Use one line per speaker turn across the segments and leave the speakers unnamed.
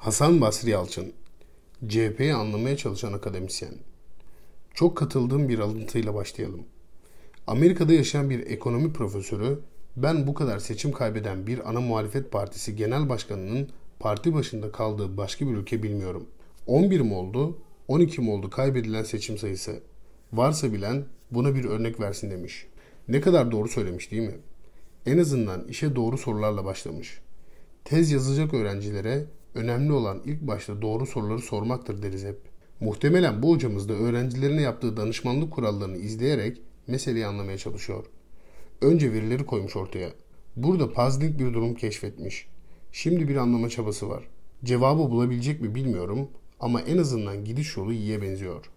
Hasan Basri Yalçın, CHP'yi anlamaya çalışan akademisyen. Çok katıldığım bir alıntıyla başlayalım. Amerika'da yaşayan bir ekonomi profesörü, ben bu kadar seçim kaybeden bir ana muhalefet partisi genel başkanının parti başında kaldığı başka bir ülke bilmiyorum. 11 mi oldu, 12 mi oldu kaybedilen seçim sayısı? Varsa bilen buna bir örnek versin demiş. Ne kadar doğru söylemiş değil mi? En azından işe doğru sorularla başlamış. Tez yazacak öğrencilere Önemli olan ilk başta doğru soruları sormaktır deriz hep. Muhtemelen bu hocamız da öğrencilerine yaptığı danışmanlık kurallarını izleyerek meseleyi anlamaya çalışıyor. Önce verileri koymuş ortaya. Burada puzzling bir durum keşfetmiş. Şimdi bir anlama çabası var. Cevabı bulabilecek mi bilmiyorum ama en azından gidiş yolu iyiye benziyor.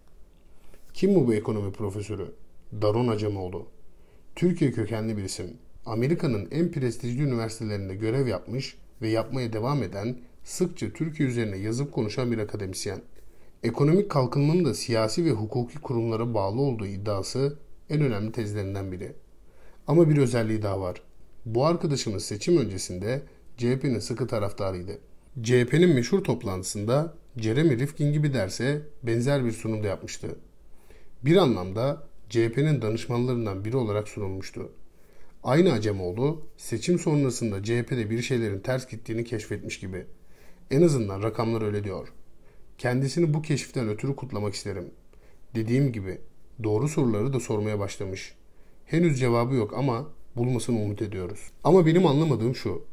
Kim bu bu ekonomi profesörü? Daron Acemoğlu. Türkiye kökenli bir isim. Amerika'nın en prestijli üniversitelerinde görev yapmış ve yapmaya devam eden sıkça Türkiye üzerine yazıp konuşan bir akademisyen. Ekonomik kalkınmanın da siyasi ve hukuki kurumlara bağlı olduğu iddiası en önemli tezlerinden biri. Ama bir özelliği daha var. Bu arkadaşımız seçim öncesinde CHP'nin sıkı taraftarıydı. CHP'nin meşhur toplantısında Jeremy Rifkin gibi derse benzer bir sunumda yapmıştı. Bir anlamda CHP'nin danışmanlarından biri olarak sunulmuştu. Aynı Acemoğlu seçim sonrasında CHP'de bir şeylerin ters gittiğini keşfetmiş gibi. En azından rakamlar öyle diyor. Kendisini bu keşiften ötürü kutlamak isterim. Dediğim gibi doğru soruları da sormaya başlamış. Henüz cevabı yok ama bulmasını umut ediyoruz. Ama benim anlamadığım şu.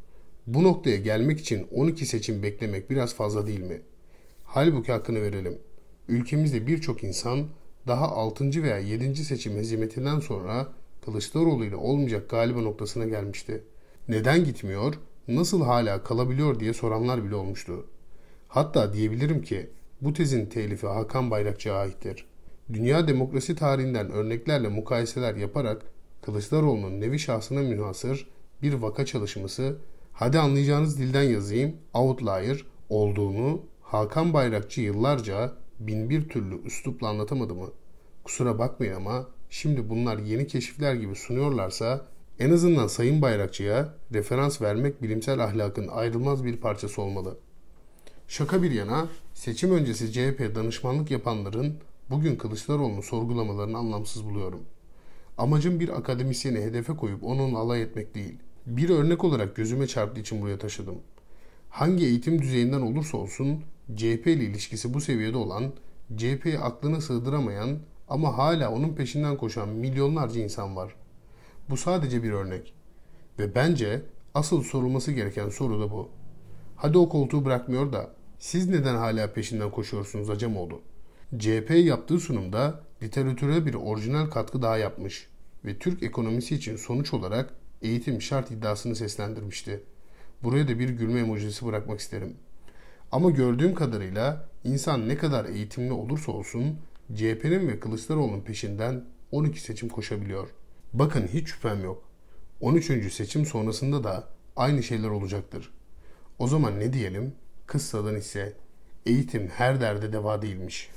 Bu noktaya gelmek için 12 seçim beklemek biraz fazla değil mi? Halbuki hakkını verelim. Ülkemizde birçok insan daha 6. veya 7. seçim hezimetinden sonra Kılıçdaroğlu ile olmayacak galiba noktasına gelmişti. Neden gitmiyor? nasıl hala kalabiliyor diye soranlar bile olmuştu. Hatta diyebilirim ki bu tezin telifi Hakan Bayrakçı'ya aittir. Dünya demokrasi tarihinden örneklerle mukayeseler yaparak Kılıçdaroğlu'nun nevi şahsına münhasır bir vaka çalışması hadi anlayacağınız dilden yazayım outlier olduğunu Hakan Bayrakçı yıllarca bin bir türlü üslupla anlatamadı mı? Kusura bakmayın ama şimdi bunlar yeni keşifler gibi sunuyorlarsa en azından Sayın Bayrakçı'ya referans vermek bilimsel ahlakın ayrılmaz bir parçası olmalı. Şaka bir yana seçim öncesi CHP danışmanlık yapanların bugün Kılıçdaroğlu'nu sorgulamalarını anlamsız buluyorum. Amacım bir akademisyeni hedefe koyup onun alay etmek değil. Bir örnek olarak gözüme çarptığı için buraya taşıdım. Hangi eğitim düzeyinden olursa olsun CHP ile ilişkisi bu seviyede olan, CHP'yi aklına sığdıramayan ama hala onun peşinden koşan milyonlarca insan var. Bu sadece bir örnek. Ve bence asıl sorulması gereken soru da bu. Hadi o koltuğu bırakmıyor da siz neden hala peşinden koşuyorsunuz oldu? CHP yaptığı sunumda literatüre bir orijinal katkı daha yapmış ve Türk ekonomisi için sonuç olarak eğitim şart iddiasını seslendirmişti. Buraya da bir gülme emojisi bırakmak isterim. Ama gördüğüm kadarıyla insan ne kadar eğitimli olursa olsun CHP'nin ve Kılıçdaroğlu'nun peşinden 12 seçim koşabiliyor.'' Bakın hiç şüphem yok. 13. seçim sonrasında da aynı şeyler olacaktır. O zaman ne diyelim? Kıssadan ise eğitim her derde deva değilmiş.